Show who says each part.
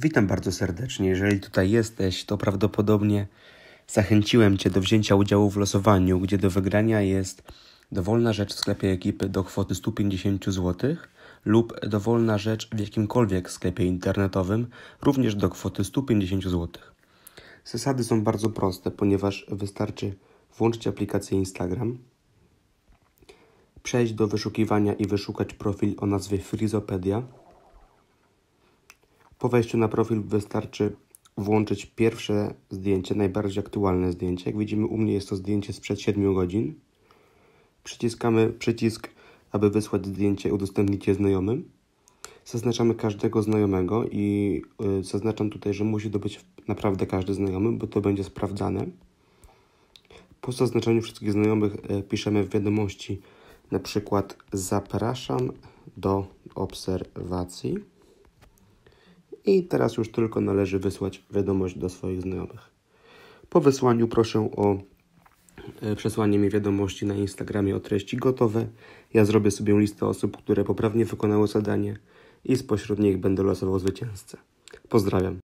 Speaker 1: Witam bardzo serdecznie. Jeżeli tutaj jesteś, to prawdopodobnie zachęciłem Cię do wzięcia udziału w losowaniu, gdzie do wygrania jest dowolna rzecz w sklepie ekipy do kwoty 150 zł lub dowolna rzecz w jakimkolwiek sklepie internetowym, również do kwoty 150 zł. Zasady są bardzo proste, ponieważ wystarczy włączyć aplikację Instagram, przejść do wyszukiwania i wyszukać profil o nazwie Frizopedia po wejściu na profil wystarczy włączyć pierwsze zdjęcie, najbardziej aktualne zdjęcie. Jak widzimy u mnie jest to zdjęcie sprzed 7 godzin. Przyciskamy przycisk, aby wysłać zdjęcie udostępnić je znajomym. Zaznaczamy każdego znajomego i y, zaznaczam tutaj, że musi to być naprawdę każdy znajomy, bo to będzie sprawdzane. Po zaznaczeniu wszystkich znajomych y, piszemy w wiadomości na przykład zapraszam do obserwacji i teraz już tylko należy wysłać wiadomość do swoich znajomych. Po wysłaniu proszę o e, przesłanie mi wiadomości na Instagramie o treści gotowe. Ja zrobię sobie listę osób, które poprawnie wykonały zadanie i spośród nich będę losował zwycięzcę. Pozdrawiam.